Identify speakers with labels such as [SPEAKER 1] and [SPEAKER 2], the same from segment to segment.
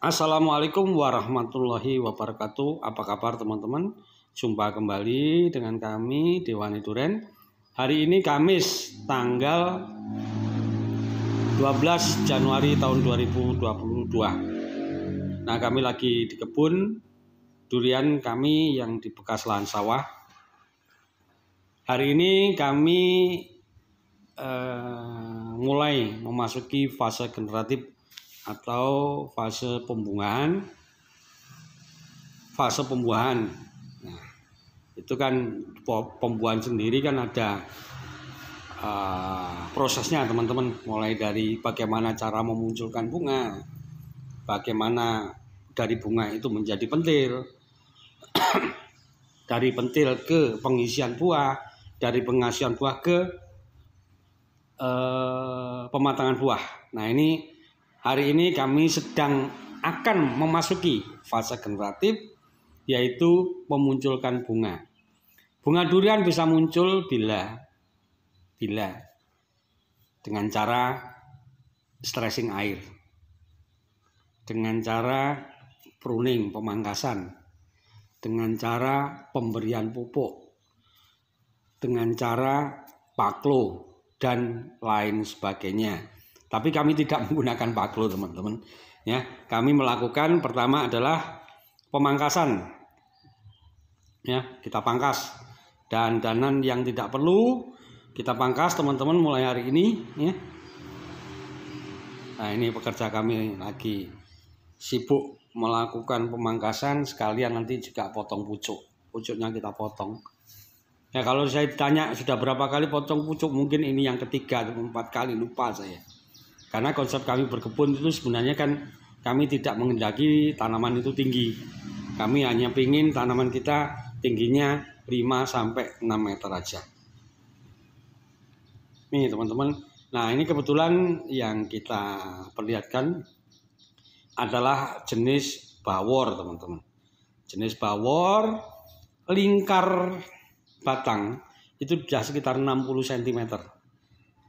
[SPEAKER 1] Assalamualaikum warahmatullahi wabarakatuh. Apa kabar teman-teman? Jumpa kembali dengan kami Dewani Duren. Hari ini Kamis tanggal 12 Januari tahun 2022. Nah, kami lagi di kebun durian kami yang di bekas lahan sawah. Hari ini kami eh, mulai memasuki fase generatif atau fase pembungaan fase pembuahan nah, itu kan pembuahan sendiri kan ada uh, prosesnya teman-teman mulai dari bagaimana cara memunculkan bunga bagaimana dari bunga itu menjadi pentil dari pentil ke pengisian buah dari pengasian buah ke uh, pematangan buah nah ini Hari ini kami sedang akan memasuki fase generatif yaitu memunculkan bunga. Bunga durian bisa muncul bila bila dengan cara stressing air. Dengan cara pruning, pemangkasan. Dengan cara pemberian pupuk. Dengan cara paklo dan lain sebagainya. Tapi kami tidak menggunakan paklo, teman-teman. Ya, kami melakukan pertama adalah pemangkasan. Ya, kita pangkas dan danan yang tidak perlu kita pangkas teman-teman mulai hari ini ya. Nah, ini pekerja kami lagi sibuk melakukan pemangkasan sekalian nanti juga potong pucuk. Pucuknya kita potong. Ya kalau saya ditanya sudah berapa kali potong pucuk mungkin ini yang ketiga atau empat kali lupa saya. Karena konsep kami berkebun itu sebenarnya kan kami tidak mengendaki tanaman itu tinggi. Kami hanya ingin tanaman kita tingginya 5 sampai 6 meter aja. Nih teman-teman, nah ini kebetulan yang kita perlihatkan adalah jenis bawor teman-teman. Jenis bawor lingkar batang itu sudah sekitar 60 cm.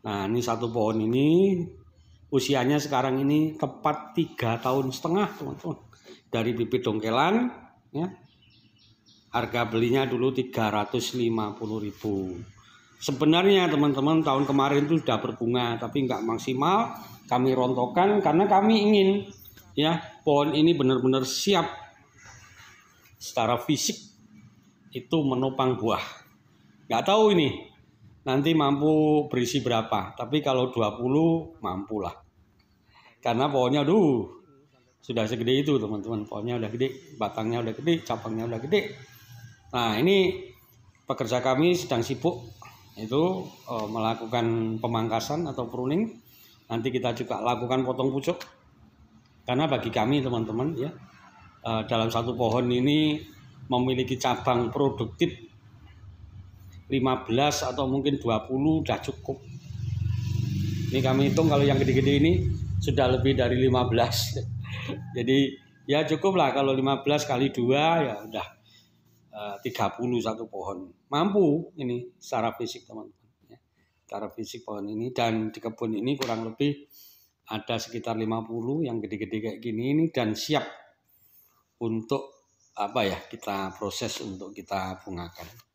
[SPEAKER 1] Nah, ini satu pohon ini usianya sekarang ini tepat tiga tahun setengah teman-teman dari bibit dongkelan ya harga belinya dulu 350.000 sebenarnya teman-teman tahun kemarin itu sudah berbunga tapi nggak maksimal kami rontokkan karena kami ingin ya pohon ini benar-benar siap secara fisik itu menopang buah nggak tahu ini nanti mampu berisi berapa. Tapi kalau 20 mampu lah Karena pohonnya duh sudah segede itu teman-teman. Pohonnya udah gede, batangnya udah gede, cabangnya udah gede. Nah ini pekerja kami sedang sibuk itu e, melakukan pemangkasan atau pruning. Nanti kita juga lakukan potong pucuk. Karena bagi kami teman-teman ya e, dalam satu pohon ini memiliki cabang produktif 15 atau mungkin 20 sudah cukup. Ini kami hitung kalau yang gede-gede ini sudah lebih dari 15. Jadi ya cukup lah kalau 15 kali 2 ya udah 30 eh, satu pohon. Mampu ini secara fisik teman-teman. Ya. Secara fisik pohon ini dan di kebun ini kurang lebih ada sekitar 50 yang gede-gede kayak gini ini dan siap untuk apa ya kita proses untuk kita bungakan.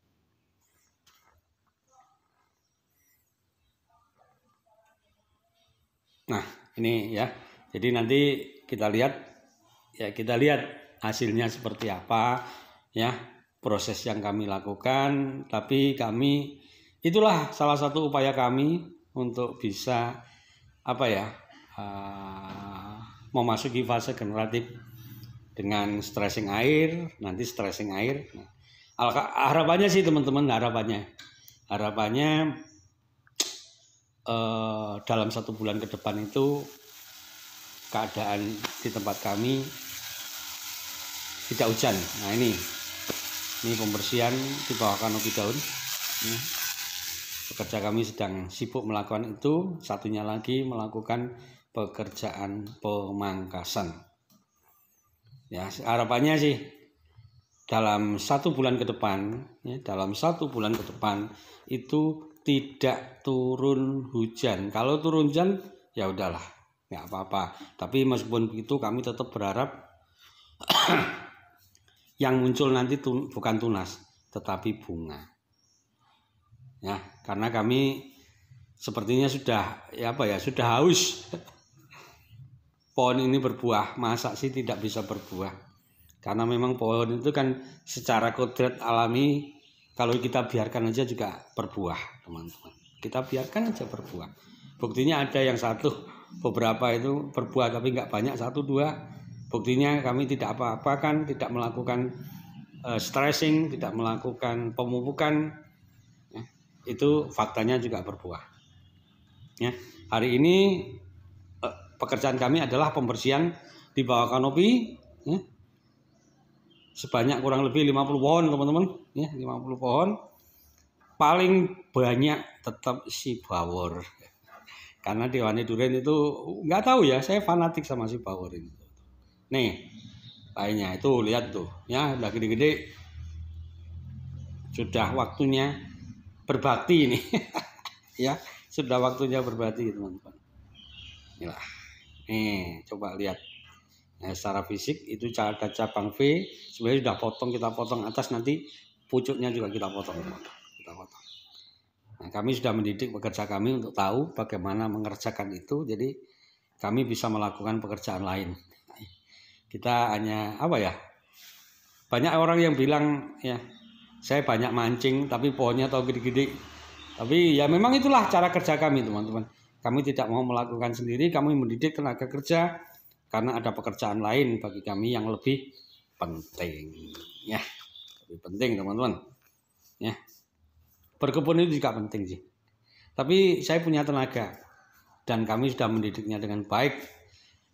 [SPEAKER 1] Nah, ini ya. Jadi nanti kita lihat ya kita lihat hasilnya seperti apa ya proses yang kami lakukan tapi kami itulah salah satu upaya kami untuk bisa apa ya uh, memasuki fase generatif dengan stressing air nanti stressing air nah, harapannya sih teman-teman harapannya harapannya eh, dalam satu bulan ke depan itu keadaan di tempat kami tidak hujan. Nah ini, ini pembersihan di bawah kanopi daun. Ini. Pekerja kami sedang sibuk melakukan itu, satunya lagi melakukan pekerjaan pemangkasan. Ya harapannya sih dalam satu bulan ke depan, ya, dalam satu bulan ke depan itu tidak turun hujan. Kalau turun hujan ya udahlah, nggak apa-apa. Tapi meskipun begitu kami tetap berharap yang muncul nanti tun bukan tunas, tetapi bunga. Ya, karena kami sepertinya sudah ya apa ya, sudah haus. pohon ini berbuah, masa sih tidak bisa berbuah? Karena memang pohon itu kan secara kodrat alami kalau kita biarkan aja juga berbuah, teman-teman. Kita biarkan aja berbuah. Buktinya ada yang satu, beberapa itu berbuah tapi nggak banyak, satu dua. Buktinya kami tidak apa-apa kan, tidak melakukan uh, stressing, tidak melakukan pemupukan. Ya, itu faktanya juga berbuah. Ya, hari ini uh, pekerjaan kami adalah pembersihan di bawah kanopi. Ya, sebanyak kurang lebih 50 pohon teman-teman ya 50 pohon paling banyak tetap si bawor karena Dewane Duren itu nggak tahu ya saya fanatik sama si bawor ini nih lainnya itu lihat tuh ya udah gede-gede sudah waktunya berbakti ini ya sudah waktunya berbakti teman-teman inilah nih coba lihat Nah, secara fisik itu ada cabang V, sebenarnya sudah potong kita potong atas nanti pucuknya juga kita potong, kita potong. Nah, kami sudah mendidik pekerja kami untuk tahu bagaimana mengerjakan itu, jadi kami bisa melakukan pekerjaan lain. Kita hanya apa ya? Banyak orang yang bilang ya, saya banyak mancing tapi pohonnya tahu gede-gede. Tapi ya memang itulah cara kerja kami, teman-teman. Kami tidak mau melakukan sendiri, kami mendidik tenaga kerja karena ada pekerjaan lain bagi kami yang lebih penting ya lebih penting teman-teman ya berkebun itu juga penting sih tapi saya punya tenaga dan kami sudah mendidiknya dengan baik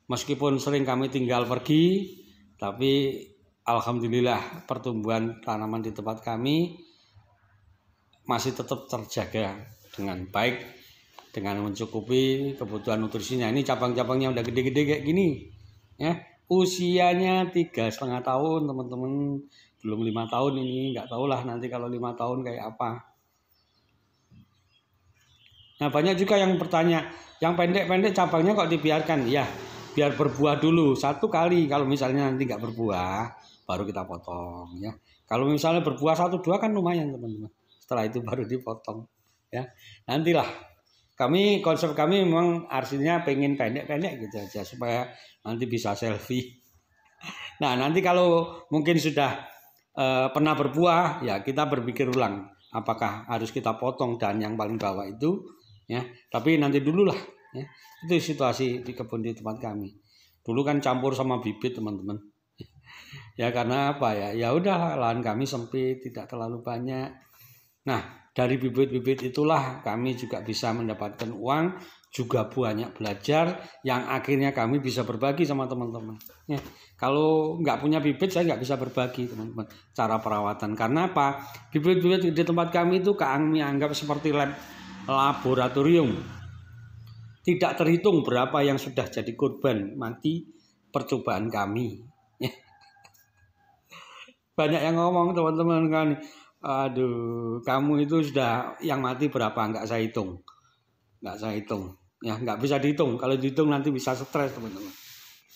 [SPEAKER 1] meskipun sering kami tinggal pergi tapi alhamdulillah pertumbuhan tanaman di tempat kami masih tetap terjaga dengan baik dengan mencukupi kebutuhan nutrisinya. Ini cabang-cabangnya udah gede-gede kayak gini, ya. Usianya tiga setengah tahun, teman-teman belum lima tahun ini nggak tahulah nanti kalau lima tahun kayak apa. Nah banyak juga yang bertanya, yang pendek-pendek cabangnya kok dibiarkan? Ya, biar berbuah dulu satu kali. Kalau misalnya nanti nggak berbuah, baru kita potong ya. Kalau misalnya berbuah satu dua kan lumayan teman-teman. Setelah itu baru dipotong ya. Nantilah kami konsep kami memang arsinya pengen pendek-pendek gitu aja supaya nanti bisa selfie. Nah nanti kalau mungkin sudah e, pernah berbuah ya kita berpikir ulang apakah harus kita potong dan yang paling bawah itu ya tapi nanti dulu lah ya itu situasi di kebun di tempat kami dulu kan campur sama bibit teman-teman ya karena apa ya ya udah lahan kami sempit tidak terlalu banyak nah dari bibit-bibit itulah kami juga bisa mendapatkan uang, juga banyak belajar yang akhirnya kami bisa berbagi sama teman-teman. Ya, kalau nggak punya bibit saya nggak bisa berbagi teman-teman cara perawatan. Karena apa? Bibit-bibit di tempat kami itu kami anggap seperti lab laboratorium. Tidak terhitung berapa yang sudah jadi korban mati percobaan kami. Ya. Banyak yang ngomong teman-teman kan Aduh, kamu itu sudah yang mati berapa? Enggak saya hitung. Enggak saya hitung. Ya, nggak bisa dihitung. Kalau dihitung nanti bisa stres, teman-teman.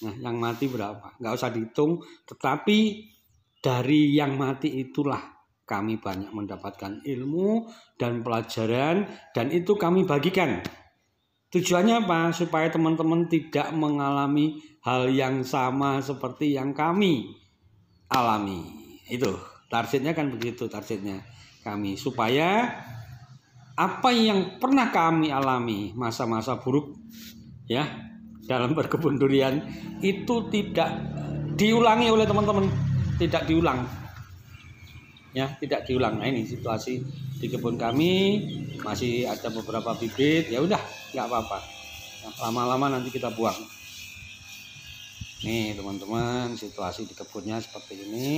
[SPEAKER 1] Nah, yang mati berapa? Enggak usah dihitung. Tetapi dari yang mati itulah kami banyak mendapatkan ilmu dan pelajaran. Dan itu kami bagikan. Tujuannya apa? Supaya teman-teman tidak mengalami hal yang sama seperti yang kami alami. Itu. Targetnya kan begitu targetnya kami supaya apa yang pernah kami alami masa-masa buruk ya dalam berkebun durian itu tidak diulangi oleh teman-teman tidak diulang ya tidak diulang nah ini situasi di kebun kami masih ada beberapa bibit ya udah nggak apa-apa lama-lama nanti kita buang nih teman-teman situasi di kebunnya seperti ini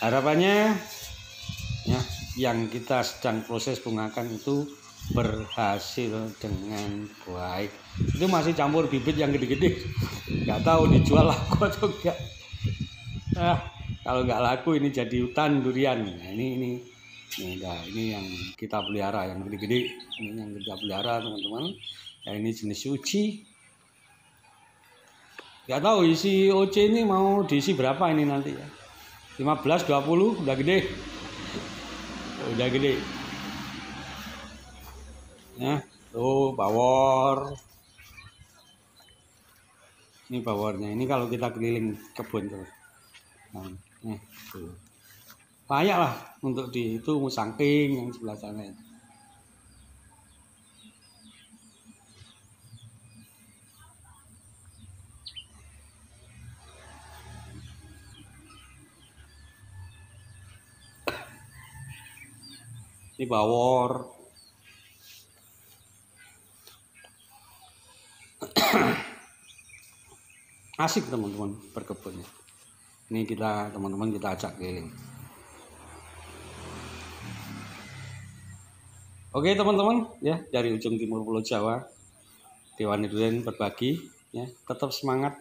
[SPEAKER 1] harapannya ya yang kita sedang proses bungakan itu berhasil dengan baik itu masih campur bibit yang gede-gede nggak tahu dijual laku atau enggak ah kalau nggak laku ini jadi hutan durian nah, ini ini ini, ini yang kita pelihara yang gede-gede ini yang kita pelihara teman-teman ya ini jenis uji nggak tahu isi OC ini mau diisi berapa ini nanti ya 15 20 udah gede oh, udah gede nah tuh power ini powernya ini kalau kita keliling kebun terus nah, nah tuh layak lah untuk di itu musangking yang sebelah sana itu ini bawor asik teman-teman berkebunnya ini kita teman-teman kita ajak keliling oke teman-teman ya dari ujung timur pulau Jawa Dewan Durian berbagi ya tetap semangat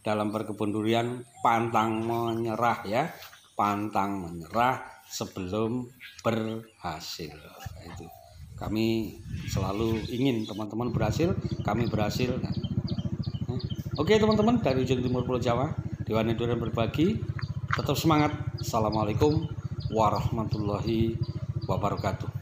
[SPEAKER 1] dalam berkebun durian pantang menyerah ya pantang menyerah sebelum berhasil nah, itu kami selalu ingin teman-teman berhasil kami berhasil nah, eh. oke teman-teman dari ujung timur pulau jawa Dewan Eduran berbagi tetap semangat assalamualaikum warahmatullahi wabarakatuh